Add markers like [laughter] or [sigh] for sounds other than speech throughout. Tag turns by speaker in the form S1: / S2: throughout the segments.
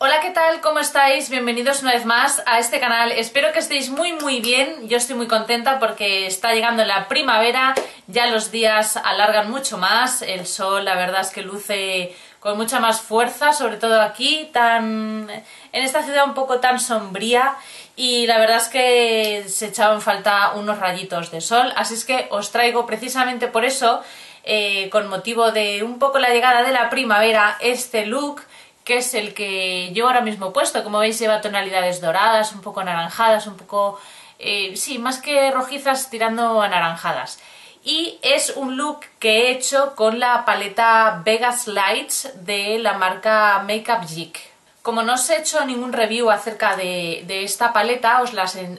S1: Hola, ¿qué tal? ¿Cómo estáis? Bienvenidos una vez más a este canal. Espero que estéis muy muy bien. Yo estoy muy contenta porque está llegando la primavera, ya los días alargan mucho más, el sol la verdad es que luce con mucha más fuerza, sobre todo aquí, tan en esta ciudad un poco tan sombría y la verdad es que se echaban falta unos rayitos de sol, así es que os traigo precisamente por eso, eh, con motivo de un poco la llegada de la primavera, este look que es el que yo ahora mismo he puesto. Como veis lleva tonalidades doradas, un poco anaranjadas, un poco... Eh, sí, más que rojizas tirando anaranjadas. Y es un look que he hecho con la paleta Vegas Lights de la marca Makeup Geek. Como no os he hecho ningún review acerca de, esta paleta, os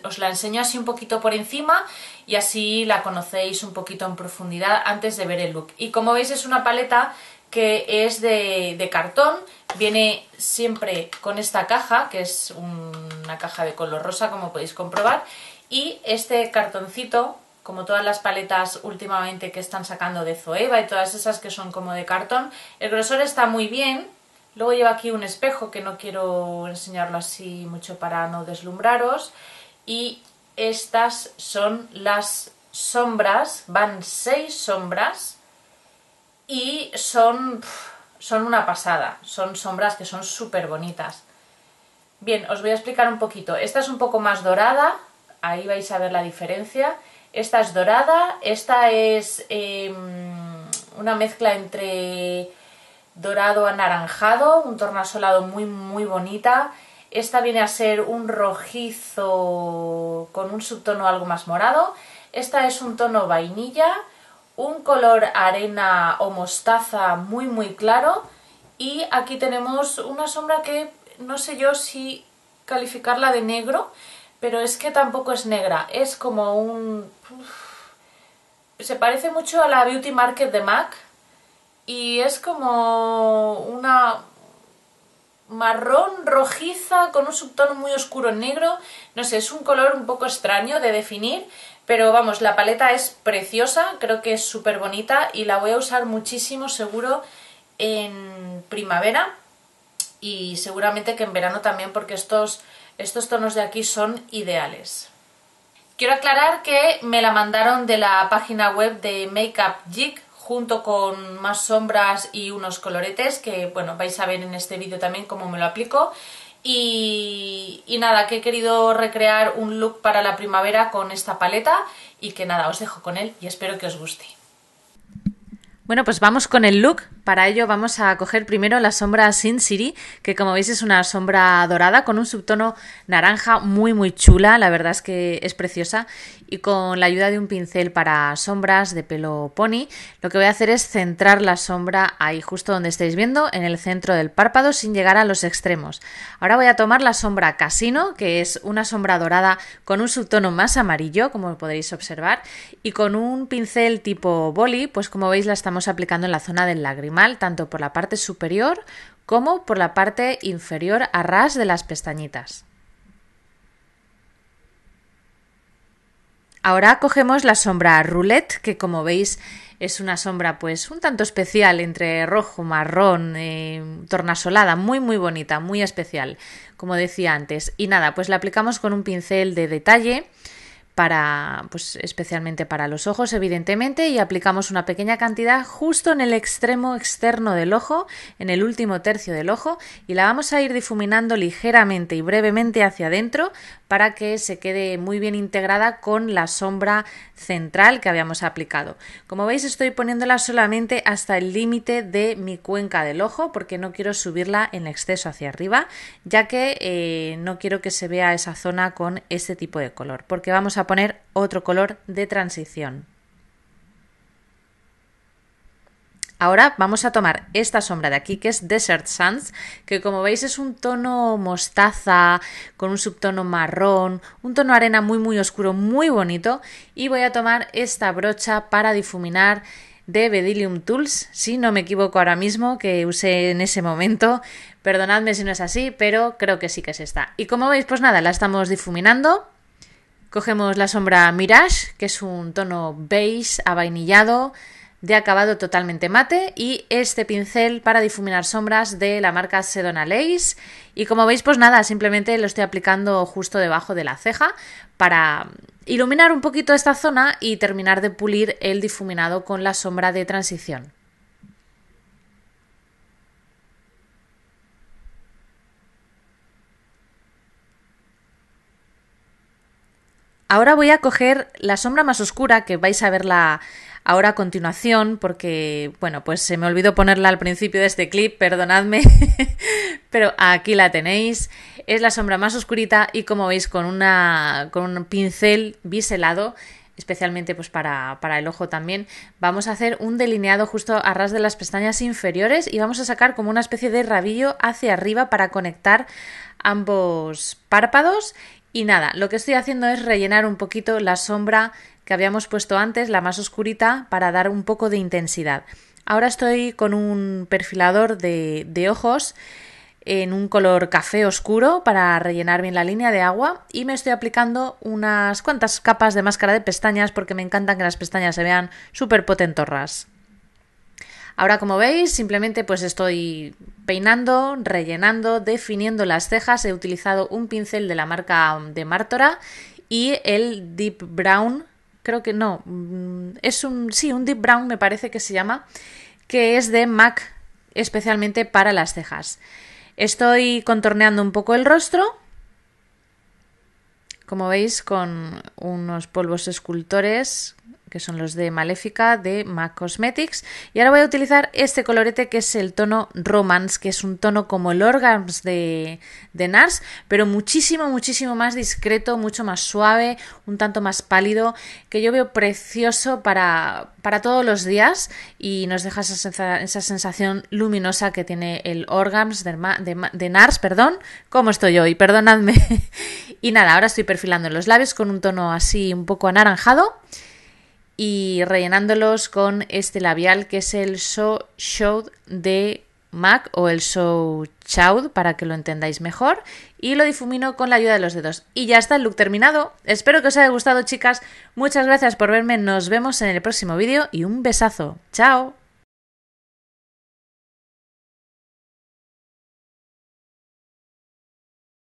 S1: os la enseño así un poquito por encima y así la conocéis un poquito en profundidad antes de ver el look. Y como veis es una paleta que es de, cartón, viene siempre con esta caja, que es una caja de color rosa, como podéis comprobar, y este cartoncito, como todas las paletas últimamente que están sacando de Zoeva y todas esas que son como de cartón, el grosor está muy bien, luego lleva aquí un espejo que no quiero enseñarlo así mucho para no deslumbraros, y estas son las sombras, van seis sombras, y son, son una pasada, son sombras que son súper bonitas. Bien, os voy a explicar un poquito. Esta es un poco más dorada, ahí vais a ver la diferencia. Esta es dorada, esta es em, una mezcla entre dorado anaranjado, un tornasolado muy muy bonita. Esta viene a ser un rojizo con un subtono algo más morado. Esta es un tono vainilla un color arena o mostaza muy muy claro y aquí tenemos una sombra que no sé yo si calificarla de negro, pero es que tampoco es negra, es como un... se parece mucho a la Beauty Market de MAC y es como una, marrón rojiza con un subtono muy oscuro negro. No sé, es un color un poco extraño de definir, pero vamos, la paleta es preciosa, creo que es súper bonita y la voy a usar muchísimo seguro en primavera y seguramente que en verano también porque estos, estos tonos de aquí son ideales. Quiero aclarar que me la mandaron de la página web de Makeup Geek junto con más sombras y unos coloretes que bueno vais a ver en este vídeo también cómo me lo aplico y, nada, que he querido recrear un look para la primavera con esta paleta y que nada, os dejo con él y espero que os guste. Bueno, pues vamos con el look para ello vamos a coger primero la sombra Sin City, que como veis es una sombra dorada con un subtono naranja muy muy chula, la verdad es que es preciosa, y con la ayuda de un pincel para sombras de pelo pony, lo que voy a hacer es centrar la sombra ahí justo donde estáis viendo, en el centro del párpado sin llegar a los extremos. Ahora voy a tomar la sombra Casino, que es una sombra dorada con un subtono más amarillo, como podéis observar, y con un pincel tipo boli, pues como veis la estamos aplicando en la zona del lágrima tanto por la parte superior como por la parte inferior a ras de las pestañitas. Ahora cogemos la sombra roulette, que como veis es una sombra pues un tanto especial entre rojo, marrón, eh, tornasolada, muy muy bonita, muy especial, como decía antes. Y nada, pues la aplicamos con un pincel de detalle para, pues especialmente para los ojos, evidentemente, y aplicamos una pequeña cantidad justo en el extremo externo del ojo, en el último tercio del ojo, y la vamos a ir difuminando ligeramente y brevemente hacia adentro para que se quede muy bien integrada con la sombra central que habíamos aplicado. Como veis, estoy poniéndola solamente hasta el límite de mi cuenca del ojo, porque no quiero subirla en exceso hacia arriba, ya que eh, no quiero que se vea esa zona con este tipo de color, porque vamos a poner otro color de transición. Ahora vamos a tomar esta sombra de aquí, que es Desert Sands, que como veis es un tono mostaza, con un subtono marrón, un tono arena muy muy oscuro, muy bonito, y voy a tomar esta brocha para difuminar de Bedillium Tools, si no me equivoco ahora mismo, que usé en ese momento, perdonadme si no es así, pero creo que sí que es esta. Y como veis, pues nada, la estamos difuminando Cogemos la sombra Mirage, que es un tono beige avainillado de acabado totalmente mate y este pincel para difuminar sombras de la marca Sedona Lace y como veis pues nada, simplemente lo estoy aplicando justo debajo de la ceja para iluminar un poquito esta zona y terminar de pulir el difuminado con la sombra de transición. Ahora voy a coger la sombra más oscura, que vais a verla ahora a continuación, porque, bueno, pues se me olvidó ponerla al principio de este clip, perdonadme, [laughs] pero aquí la tenéis. Es la sombra más oscurita y como veis con, una, con un pincel biselado, especialmente pues para, para el ojo también, vamos a hacer un delineado justo a ras de las pestañas inferiores y vamos a sacar como una especie de rabillo hacia arriba para conectar ambos párpados y nada, lo que estoy haciendo es rellenar un poquito la sombra que habíamos puesto antes, la más oscurita, para dar un poco de intensidad. Ahora estoy con un perfilador de, ojos en un color café oscuro para rellenar bien la línea de agua y me estoy aplicando unas cuantas capas de máscara de pestañas porque me encantan que las pestañas se vean súper potentorras. Ahora, como veis, simplemente pues estoy peinando, rellenando, definiendo las cejas. He utilizado un pincel de la marca um, de Martora y el Deep Brown, creo que no, mm, es un, sí, un Deep Brown me parece que se llama, que es de MAC especialmente para las cejas. Estoy contorneando un poco el rostro, como veis, con unos polvos escultores que son los de Maléfica de MAC Cosmetics. Y ahora voy a utilizar este colorete que es el tono Romance, que es un tono como el Organs de, NARS, pero muchísimo, muchísimo más discreto, mucho más suave, un tanto más pálido, que yo veo precioso para, para todos los días y nos deja esa, sensación luminosa que tiene el Organs de, NARS, perdón, ¿cómo estoy hoy, perdonadme. [laughs] y nada, ahora estoy perfilando los labios con un tono así un poco anaranjado y rellenándolos con este labial que es el So show de MAC o el So Chaud para que lo entendáis mejor y lo difumino con la ayuda de los dedos. Y ya está el look terminado. Espero que os haya gustado chicas. Muchas gracias por verme. Nos vemos en el próximo vídeo y un besazo. Chao.